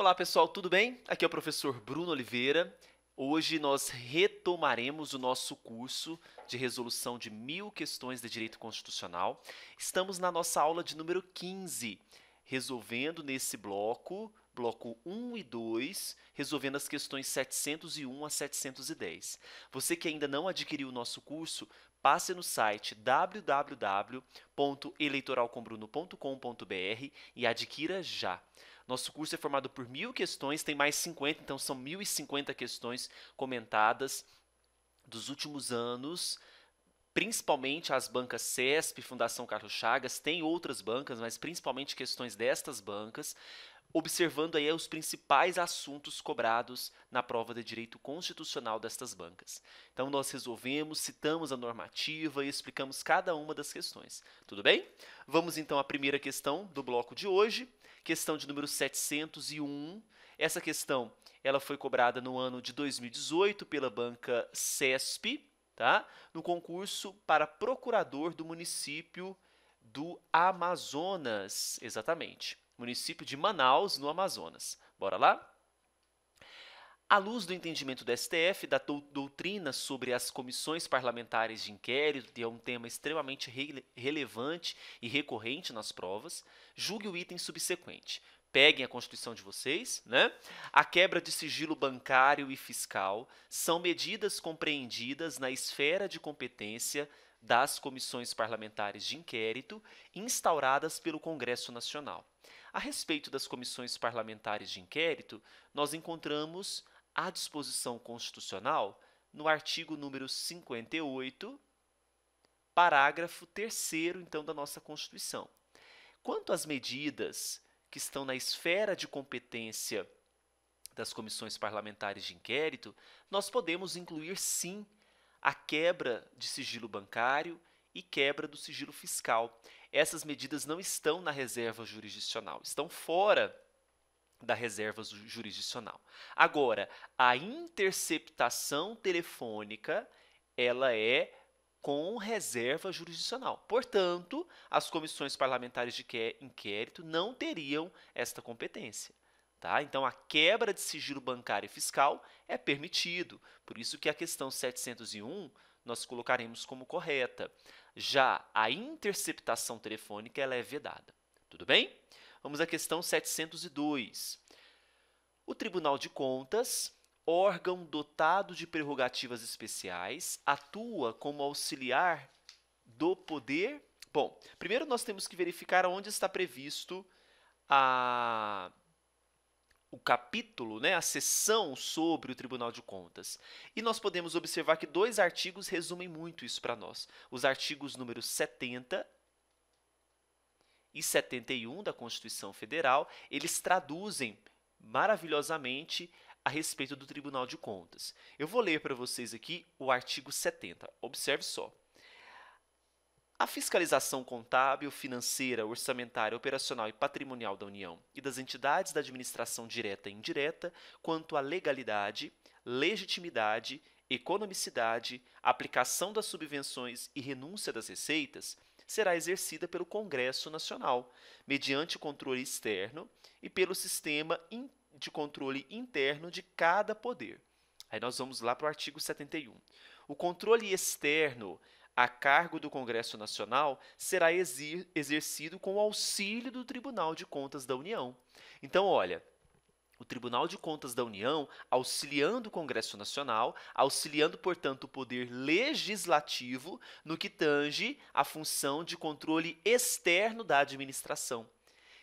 Olá pessoal, tudo bem? Aqui é o professor Bruno Oliveira. Hoje nós retomaremos o nosso curso de resolução de mil questões de direito constitucional. Estamos na nossa aula de número 15, resolvendo nesse bloco, bloco 1 e 2, resolvendo as questões 701 a 710. Você que ainda não adquiriu o nosso curso, passe no site www.eleitoralcombruno.com.br e adquira já. Nosso curso é formado por mil questões, tem mais 50, então são 1.050 questões comentadas dos últimos anos principalmente as bancas CESP, Fundação Carlos Chagas, tem outras bancas, mas principalmente questões destas bancas, observando aí os principais assuntos cobrados na prova de direito constitucional destas bancas. Então nós resolvemos, citamos a normativa e explicamos cada uma das questões. Tudo bem? Vamos então à primeira questão do bloco de hoje. Questão de número 701. Essa questão ela foi cobrada no ano de 2018 pela banca CESP, tá? no concurso para procurador do município do Amazonas, exatamente, município de Manaus, no Amazonas. Bora lá? À luz do entendimento do STF, da doutrina sobre as comissões parlamentares de inquérito, que é um tema extremamente re relevante e recorrente nas provas, julgue o item subsequente. Peguem a Constituição de vocês, né? A quebra de sigilo bancário e fiscal são medidas compreendidas na esfera de competência das comissões parlamentares de inquérito instauradas pelo Congresso Nacional. A respeito das comissões parlamentares de inquérito, nós encontramos a disposição constitucional no artigo número 58, parágrafo 3 então da nossa Constituição. Quanto às medidas que estão na esfera de competência das comissões parlamentares de inquérito, nós podemos incluir sim a quebra de sigilo bancário e quebra do sigilo fiscal. Essas medidas não estão na reserva jurisdicional, estão fora da reserva jurisdicional. Agora, a interceptação telefônica, ela é com reserva jurisdicional. Portanto, as comissões parlamentares de inquérito não teriam esta competência. Tá? Então, a quebra de sigilo bancário e fiscal é permitido. Por isso que a questão 701 nós colocaremos como correta. Já a interceptação telefônica ela é vedada. Tudo bem? Vamos à questão 702. O Tribunal de Contas órgão dotado de prerrogativas especiais, atua como auxiliar do poder. Bom, primeiro nós temos que verificar onde está previsto a o capítulo, né, a sessão sobre o Tribunal de Contas. E nós podemos observar que dois artigos resumem muito isso para nós. Os artigos números 70 e 71 da Constituição Federal, eles traduzem maravilhosamente a respeito do Tribunal de Contas. Eu vou ler para vocês aqui o artigo 70. Observe só. A fiscalização contábil, financeira, orçamentária, operacional e patrimonial da União e das entidades da administração direta e indireta quanto à legalidade, legitimidade, economicidade, aplicação das subvenções e renúncia das receitas será exercida pelo Congresso Nacional, mediante controle externo e pelo sistema interno de controle interno de cada poder. Aí nós vamos lá para o artigo 71. O controle externo a cargo do Congresso Nacional será exercido com o auxílio do Tribunal de Contas da União. Então, olha, o Tribunal de Contas da União auxiliando o Congresso Nacional, auxiliando, portanto, o poder legislativo no que tange à função de controle externo da administração.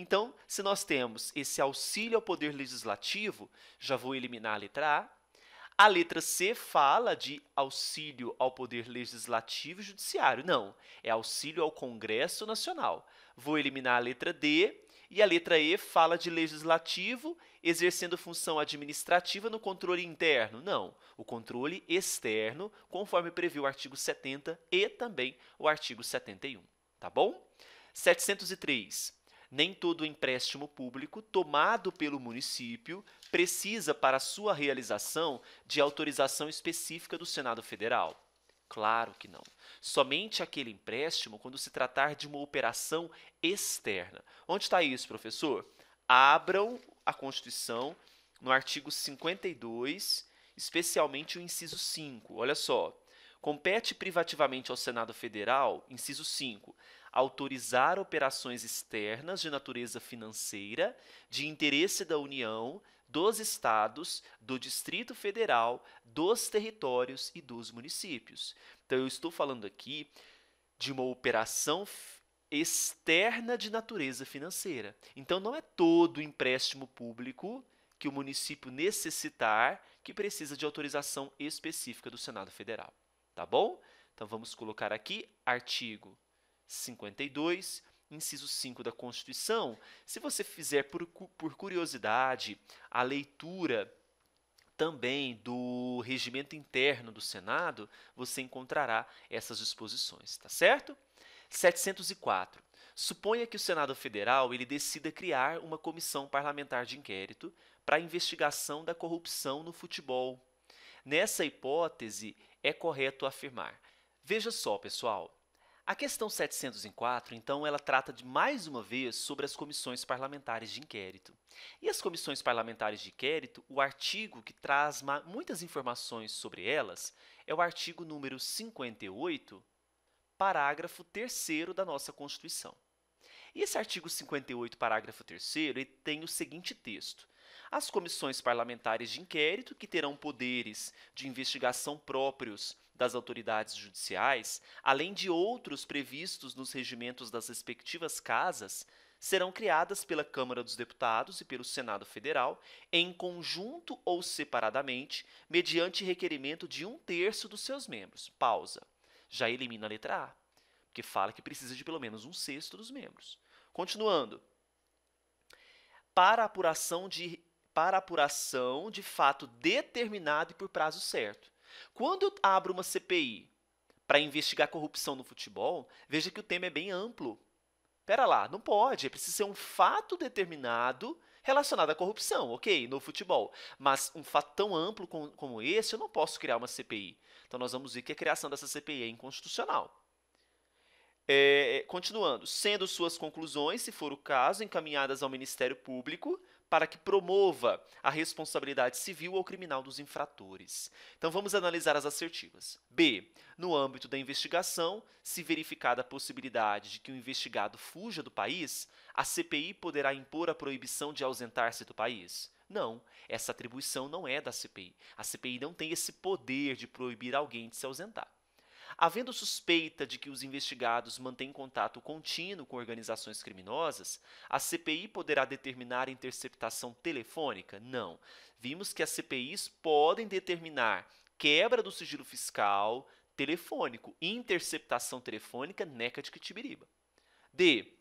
Então, se nós temos esse auxílio ao poder legislativo, já vou eliminar a letra A. A letra C fala de auxílio ao poder legislativo e judiciário. Não, é auxílio ao Congresso Nacional. Vou eliminar a letra D e a letra E fala de legislativo exercendo função administrativa no controle interno. Não, o controle externo, conforme prevê o artigo 70 e também o artigo 71, tá bom? 703 nem todo empréstimo público tomado pelo município precisa, para sua realização, de autorização específica do Senado Federal. Claro que não. Somente aquele empréstimo quando se tratar de uma operação externa. Onde está isso, professor? Abram a Constituição no artigo 52, especialmente o inciso 5. Olha só. Compete privativamente ao Senado Federal, inciso 5, autorizar operações externas de natureza financeira de interesse da União, dos estados, do Distrito Federal, dos territórios e dos municípios. Então eu estou falando aqui de uma operação externa de natureza financeira. Então não é todo empréstimo público que o município necessitar que precisa de autorização específica do Senado Federal, tá bom? Então vamos colocar aqui artigo 52, inciso 5 da Constituição, se você fizer por, por curiosidade a leitura também do regimento interno do Senado, você encontrará essas disposições, tá certo? 704. Suponha que o Senado Federal ele decida criar uma comissão parlamentar de inquérito para investigação da corrupção no futebol. Nessa hipótese, é correto afirmar. Veja só, pessoal, a questão 704, então, ela trata de mais uma vez sobre as comissões parlamentares de inquérito. E as comissões parlamentares de inquérito, o artigo que traz muitas informações sobre elas é o artigo número 58, parágrafo 3 da nossa Constituição. E esse artigo 58, parágrafo 3, ele tem o seguinte texto: as comissões parlamentares de inquérito, que terão poderes de investigação próprios das autoridades judiciais, além de outros previstos nos regimentos das respectivas casas, serão criadas pela Câmara dos Deputados e pelo Senado Federal, em conjunto ou separadamente, mediante requerimento de um terço dos seus membros. Pausa. Já elimina a letra A, porque fala que precisa de pelo menos um sexto dos membros. Continuando. Para apuração de para apuração de fato determinado e por prazo certo. Quando eu abro uma CPI para investigar corrupção no futebol, veja que o tema é bem amplo. Pera lá, não pode, é precisa ser um fato determinado relacionado à corrupção, ok, no futebol. Mas um fato tão amplo como, como esse, eu não posso criar uma CPI. Então nós vamos ver que a criação dessa CPI é inconstitucional. É, é, continuando, sendo suas conclusões, se for o caso, encaminhadas ao Ministério Público para que promova a responsabilidade civil ou criminal dos infratores. Então vamos analisar as assertivas. B. No âmbito da investigação, se verificada a possibilidade de que o investigado fuja do país, a CPI poderá impor a proibição de ausentar-se do país. Não, essa atribuição não é da CPI. A CPI não tem esse poder de proibir alguém de se ausentar. Havendo suspeita de que os investigados mantêm contato contínuo com organizações criminosas, a CPI poderá determinar interceptação telefônica? Não. Vimos que as CPIs podem determinar quebra do sigilo fiscal telefônico, interceptação telefônica, NECA de Kitibiriba. D.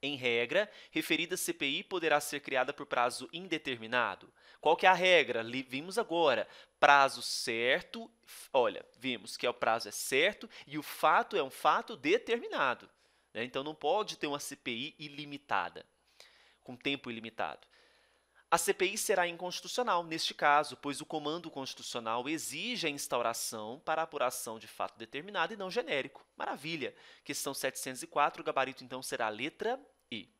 Em regra, referida CPI poderá ser criada por prazo indeterminado. Qual que é a regra? Vimos agora, prazo certo, olha, vimos que é o prazo é certo e o fato é um fato determinado. Né? Então, não pode ter uma CPI ilimitada, com tempo ilimitado. A CPI será inconstitucional neste caso, pois o comando constitucional exige a instauração para apuração de fato determinado e não genérico. Maravilha! Questão 704, o gabarito então será a letra E.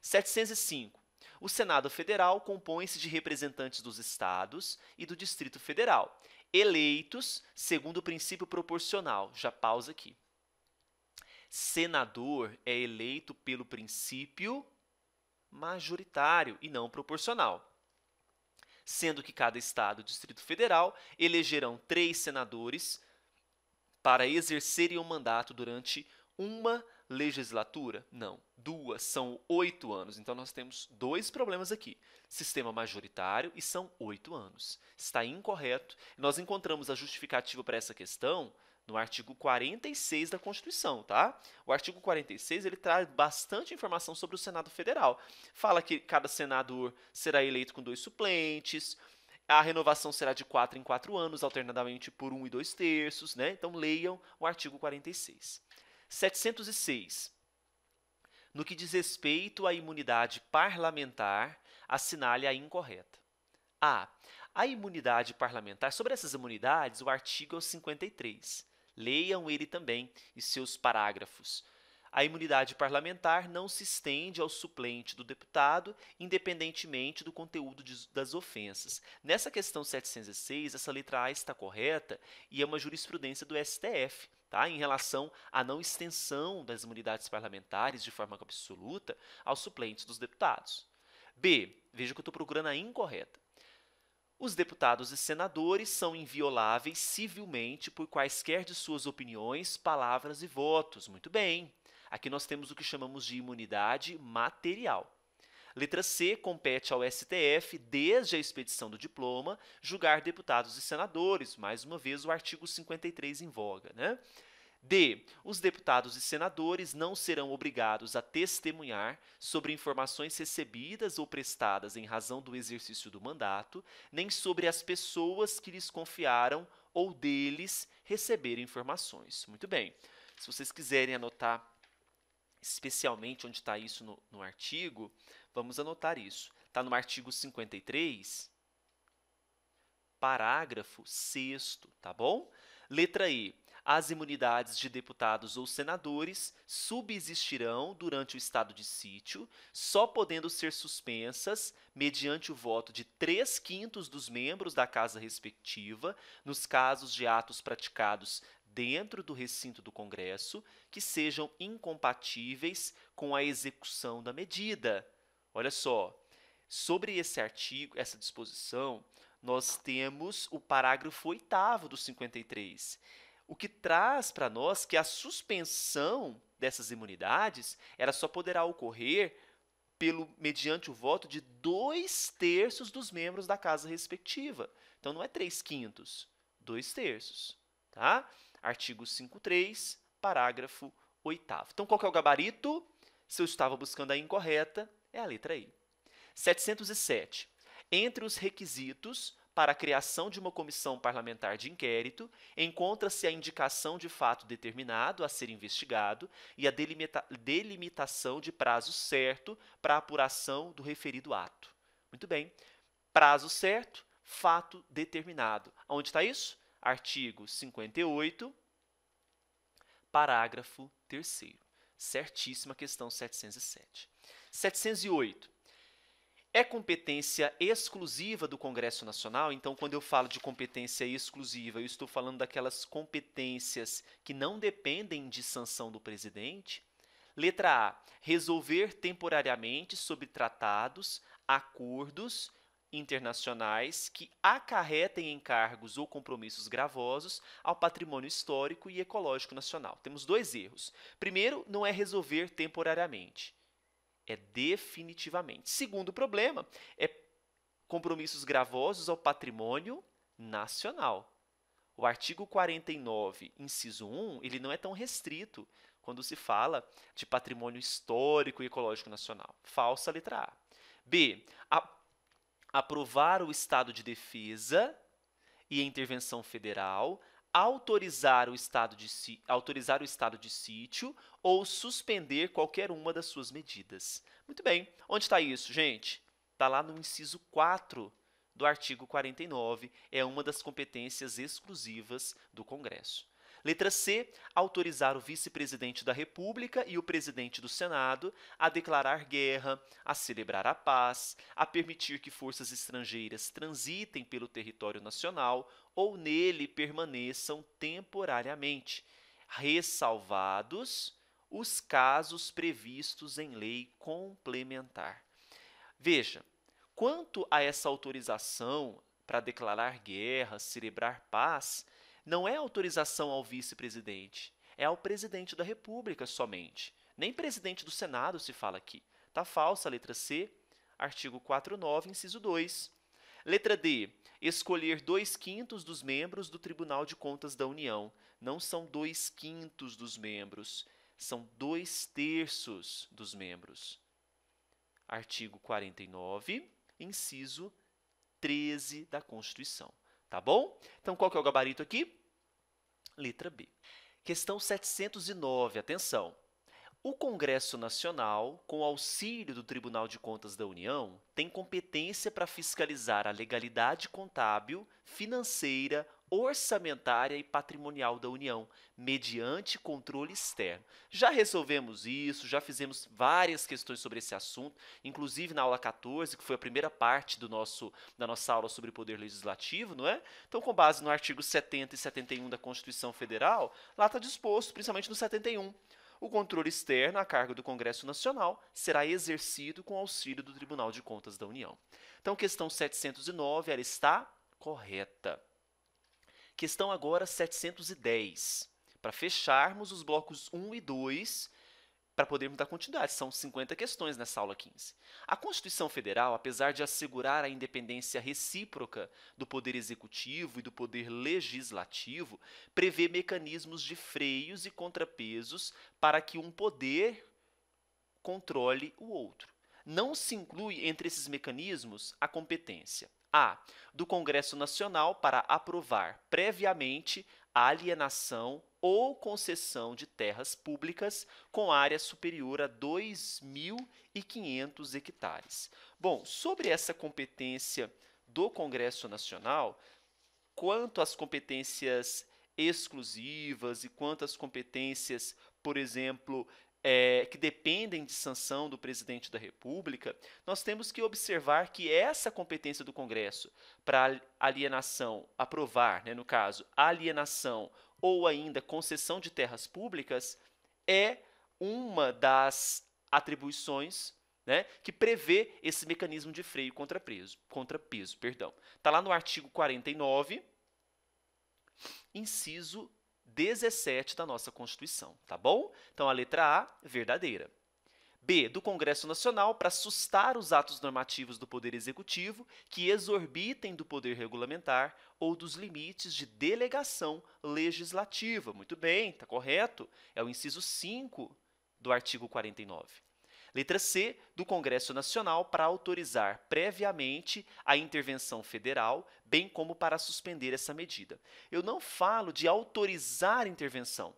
705. O Senado Federal compõe-se de representantes dos estados e do Distrito Federal, eleitos segundo o princípio proporcional. Já pausa aqui. Senador é eleito pelo princípio majoritário e não proporcional. Sendo que cada estado e Distrito Federal elegerão três senadores para exercerem o mandato durante uma legislatura? Não, duas, são oito anos. Então nós temos dois problemas aqui: sistema majoritário e são oito anos. Está incorreto. Nós encontramos a justificativa para essa questão no artigo 46 da Constituição, tá? O artigo 46 ele traz bastante informação sobre o Senado Federal. Fala que cada senador será eleito com dois suplentes, a renovação será de quatro em quatro anos, alternadamente por um e dois terços, né? Então leiam o artigo 46. 706. No que diz respeito à imunidade parlamentar, assinale a incorreta. A. A imunidade parlamentar. Sobre essas imunidades, o artigo é o 53. Leiam ele também e seus parágrafos. A imunidade parlamentar não se estende ao suplente do deputado, independentemente do conteúdo de, das ofensas. Nessa questão 706, essa letra A está correta e é uma jurisprudência do STF. Tá? Em relação à não extensão das imunidades parlamentares de forma absoluta aos suplentes dos deputados. B. Veja que eu estou procurando a incorreta. Os deputados e senadores são invioláveis civilmente por quaisquer de suas opiniões, palavras e votos. Muito bem. Aqui nós temos o que chamamos de imunidade material. Letra C compete ao STF, desde a expedição do diploma, julgar deputados e senadores, mais uma vez o artigo 53 em voga. Né? D. Os deputados e senadores não serão obrigados a testemunhar sobre informações recebidas ou prestadas em razão do exercício do mandato, nem sobre as pessoas que lhes confiaram ou deles receber informações. Muito bem. Se vocês quiserem anotar especialmente onde está isso no, no, artigo, vamos anotar isso. Está no artigo 53, parágrafo 6, tá bom? Letra E as imunidades de deputados ou senadores subsistirão durante o estado de sítio, só podendo ser suspensas mediante o voto de três quintos dos membros da casa respectiva, nos casos de atos praticados dentro do recinto do Congresso que sejam incompatíveis com a execução da medida. Olha só, sobre esse artigo, essa disposição, nós temos o parágrafo 8 do 53, o que traz para nós que a suspensão dessas imunidades ela só poderá ocorrer pelo mediante o voto de dois terços dos membros da casa respectiva. Então não é três quintos, dois terços. Tá? Artigo 5.3, parágrafo 8. Então, qual é o gabarito? Se eu estava buscando a incorreta, é a letra I. 707. Entre os requisitos para a criação de uma comissão parlamentar de inquérito, encontra-se a indicação de fato determinado a ser investigado e a delimita delimitação de prazo certo para a apuração do referido ato. Muito bem. Prazo certo, fato determinado. Onde está isso? Artigo 58, parágrafo 3. Certíssima questão 707. 708. É competência exclusiva do Congresso Nacional? Então, quando eu falo de competência exclusiva, eu estou falando daquelas competências que não dependem de sanção do presidente? Letra A. Resolver temporariamente sobre tratados, acordos internacionais que acarretem encargos ou compromissos gravosos ao patrimônio histórico e ecológico nacional. Temos dois erros. Primeiro, não é resolver temporariamente. É definitivamente. Segundo problema é compromissos gravosos ao patrimônio nacional. O artigo 49, inciso 1, ele não é tão restrito quando se fala de patrimônio histórico e ecológico nacional. Falsa letra A. B. A, aprovar o estado de defesa e intervenção federal autorizar o estado de, autorizar o estado de sítio ou suspender qualquer uma das suas medidas. Muito bem. Onde está isso, gente? Está lá no inciso 4 do artigo 49, é uma das competências exclusivas do Congresso. Letra C, autorizar o vice-presidente da República e o presidente do Senado a declarar guerra, a celebrar a paz, a permitir que forças estrangeiras transitem pelo território nacional ou nele permaneçam temporariamente, ressalvados os casos previstos em lei complementar. Veja, quanto a essa autorização para declarar guerra, celebrar paz, não é autorização ao vice-presidente, é ao presidente da República somente. Nem presidente do Senado se fala aqui. Tá falsa a letra C, artigo 49, inciso 2. Letra D. Escolher dois quintos dos membros do Tribunal de Contas da União. Não são dois quintos dos membros, são dois terços dos membros. Artigo 49, inciso 13 da Constituição. Tá bom? Então, qual que é o gabarito aqui? Letra B. Questão 709, atenção. O Congresso Nacional, com auxílio do Tribunal de Contas da União, tem competência para fiscalizar a legalidade contábil, financeira, orçamentária e patrimonial da União, mediante controle externo. Já resolvemos isso, já fizemos várias questões sobre esse assunto, inclusive na aula 14, que foi a primeira parte do nosso da nossa aula sobre poder legislativo, não é? Então, com base no artigo 70 e 71 da Constituição Federal, lá está disposto, principalmente no 71, o controle externo à cargo do Congresso Nacional será exercido com auxílio do Tribunal de Contas da União. Então, questão 709 ela está correta que estão agora 710, para fecharmos os blocos 1 e 2, para podermos dar continuidade. São 50 questões nessa aula 15. A Constituição Federal, apesar de assegurar a independência recíproca do poder executivo e do poder legislativo, prevê mecanismos de freios e contrapesos para que um poder controle o outro. Não se inclui entre esses mecanismos a competência. A. Do Congresso Nacional para aprovar previamente a alienação ou concessão de terras públicas com área superior a 2.500 hectares. Bom, sobre essa competência do Congresso Nacional, quanto às competências exclusivas e quantas competências, por exemplo, é, que dependem de sanção do presidente da República, nós temos que observar que essa competência do Congresso para alienação, aprovar, né, no caso, alienação ou ainda concessão de terras públicas, é uma das atribuições né, que prevê esse mecanismo de freio contra, preso, contra peso. Está lá no artigo 49, inciso 17 da nossa Constituição, tá bom? Então a letra A, verdadeira. B, do Congresso Nacional para sustar os atos normativos do Poder Executivo que exorbitem do poder regulamentar ou dos limites de delegação legislativa. Muito bem, tá correto? É o inciso 5 do artigo 49. Letra C, do Congresso Nacional para autorizar previamente a intervenção federal, bem como para suspender essa medida. Eu não falo de autorizar intervenção.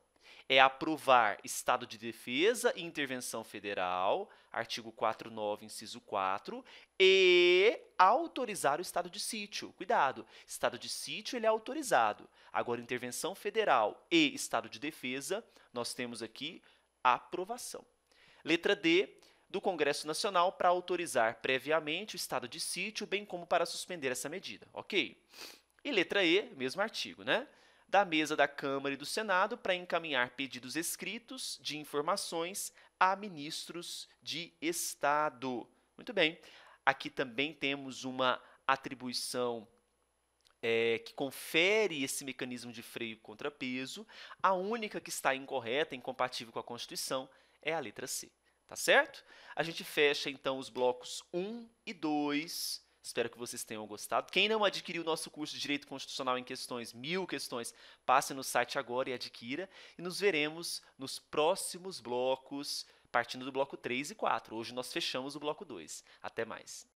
É aprovar estado de defesa e intervenção federal, artigo 49, inciso 4, e autorizar o estado de sítio. Cuidado, estado de sítio ele é autorizado. Agora, intervenção federal e estado de defesa, nós temos aqui aprovação. Letra D, do Congresso Nacional para autorizar previamente o estado de sítio, bem como para suspender essa medida, ok? E letra E, mesmo artigo, né? Da mesa da Câmara e do Senado para encaminhar pedidos escritos de informações a ministros de Estado. Muito bem. Aqui também temos uma atribuição é, que confere esse mecanismo de freio contrapeso. A única que está incorreta, incompatível com a Constituição, é a letra C tá certo? A gente fecha então os blocos 1 e 2. Espero que vocês tenham gostado. Quem não adquiriu o nosso curso de Direito Constitucional em Questões, mil questões, passe no site agora e adquira. E nos veremos nos próximos blocos, partindo do bloco 3 e 4. Hoje nós fechamos o bloco 2. Até mais.